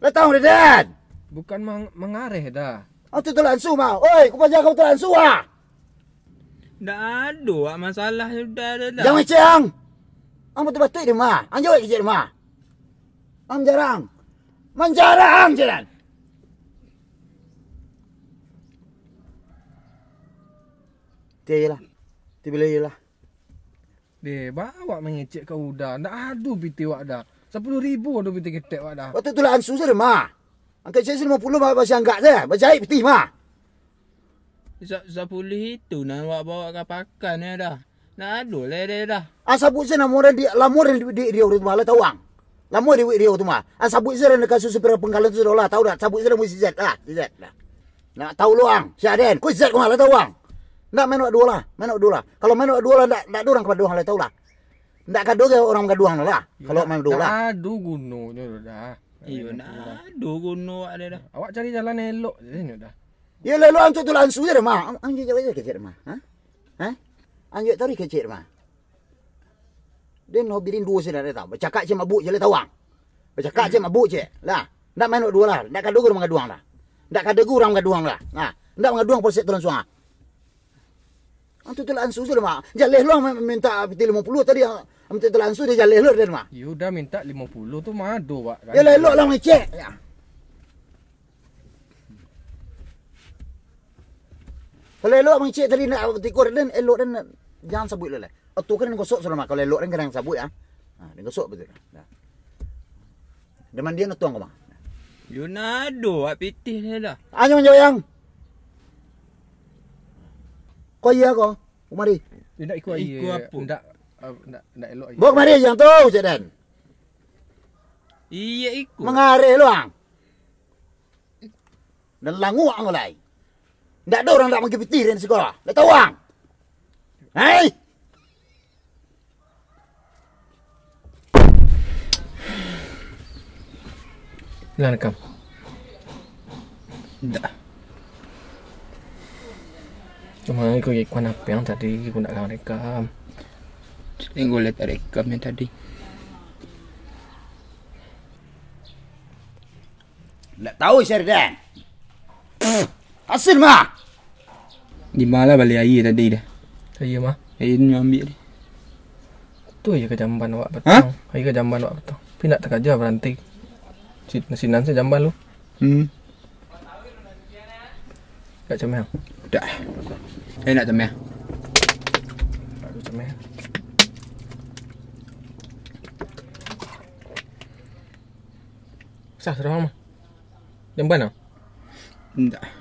Lah tahu dan. Bukan meng mengareh dah. Oh tu telan su mau. Oi, ku pajak kau telan su ha. Dah ada masalah sudah dah dah. Jangan cang. Ang betul betul di mah. Ang jauh kerja di mah. Ang jarang. Menjarang jalan. Dia je lah. Dia bila Dia bawa mengecek ke udah. Tak aduh piti wak dah. Sepuluh ribu orang pintu ketek pak dah. Waktu tu lah ansu sahaja, mah. Angkat saya lima puluh bahawa saya angkat saya. Berjaib peti, mah. Sepuluh itu nak bawa bawa kapakan ya dah. Nak aduh lah dia dah. Asabut ah, saya nak murah di lamur lah, ah, yang di Rio itu malah tahu ang. Lamur di Rio itu mah. Asabut saya nak kasih supir penggalan tu sudah lah tahu dah. Asabut saya mesti zat lah, zat lah. Nak tahu luang, syaden. Kau zat kau malah tahu ang. Nak main waktu dua lah, main waktu dua lah. Kalau main waktu dua lah, nak nak orang kepada dua halai tahu lah. Ndak kadu ke orang lah? gaduh lah. Kalau main dua lah. Adu guno nyo dah. Iyo nak adu guno ada dah. Awak cari jalan elok je nyo dah. Ya lalu antuk tu langsung ya mah. Anjing jawab je kecil mah. Ha? Ha? Anjing tarik kecil mah. Dia nak birin dua sini ada tahu. Bercakap je mabuk je le tawang. Bercakap je mabuk je. Lah. Ndak main dua lah. Ndak kadu guno mengaduang lah. Ndak kadu guno mengaduang lah. Ha. Ndak mengaduang polis tu langsung ah. Antu tu lah ansu tu mah. Jalan lu minta 50 tadi ha. Minta tu langsung dia jalan elok dan mah. You dah minta 50 tu mah ado pak. Ya lah elok lah mai Ya. Kalau elok mai tadi nak tikur dan elok dan jangan sabut lah. Atu kan gosok suruh mah kalau elok dan kena sabut ah. Ha dia gosok betul. Dah. Demandian nak tuang kau mah. You nak ado pitih ni dah. Ayo ah, menjawab yang. Koyak ko, kau? Umari. Dia nak ikut air. Ikut apa? Nggak nak nak elok aja. Bok mari yang tu, Cik Dan. Iya ikut. Mengarik lu ang. Dan langu ang lai. Ndak ada orang nak pergi piti di sekolah. Nak tahu ang. Hei. Lan kam. Ndak. Cuma aku ikut apa yang tadi aku nak rekam. Tengok boleh tak rekam yang tadi Nak tahu Syaridan Hasil ma Gimana lah, balik air tadi dah Air ma Air ni ambil ni Tu je kejamban awak ha? petang ha? Air kejamban awak petang Tapi nak tak ajar berhenti Sinan saya jamban lu Hmm Tak cemel Tak Eh nak cemel Tak cemel O sea, se lo vamos. Bien bueno. Nah.